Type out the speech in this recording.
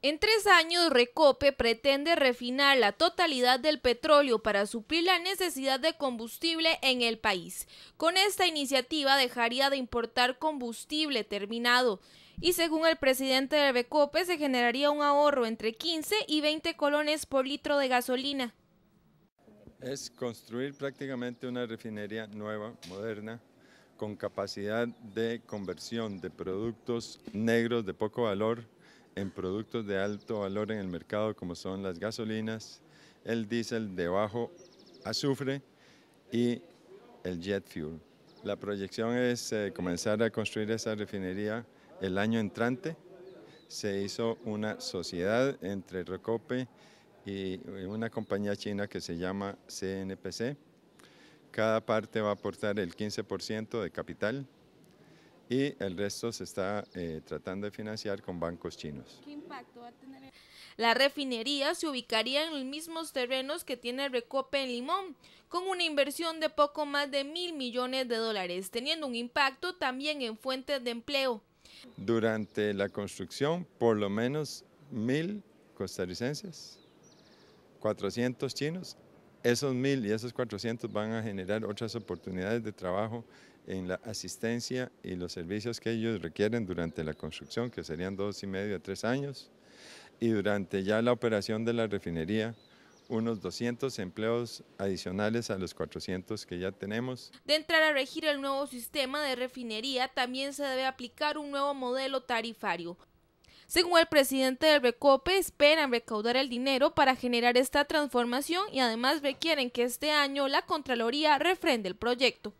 En tres años, Recope pretende refinar la totalidad del petróleo para suplir la necesidad de combustible en el país. Con esta iniciativa dejaría de importar combustible terminado y según el presidente de Recope se generaría un ahorro entre 15 y 20 colones por litro de gasolina. Es construir prácticamente una refinería nueva, moderna, con capacidad de conversión de productos negros de poco valor en productos de alto valor en el mercado como son las gasolinas, el diésel de bajo azufre y el jet fuel. La proyección es eh, comenzar a construir esa refinería el año entrante. Se hizo una sociedad entre Recope y una compañía china que se llama CNPC. Cada parte va a aportar el 15% de capital y el resto se está eh, tratando de financiar con bancos chinos. La refinería se ubicaría en los mismos terrenos que tiene Recope en Limón, con una inversión de poco más de mil millones de dólares, teniendo un impacto también en fuentes de empleo. Durante la construcción, por lo menos mil costarricenses, 400 chinos esos mil y esos 400 van a generar otras oportunidades de trabajo en la asistencia y los servicios que ellos requieren durante la construcción, que serían dos y medio a tres años, y durante ya la operación de la refinería, unos 200 empleos adicionales a los 400 que ya tenemos. De entrar a regir el nuevo sistema de refinería, también se debe aplicar un nuevo modelo tarifario, según el presidente del Recope, esperan recaudar el dinero para generar esta transformación y además requieren que este año la Contraloría refrende el proyecto.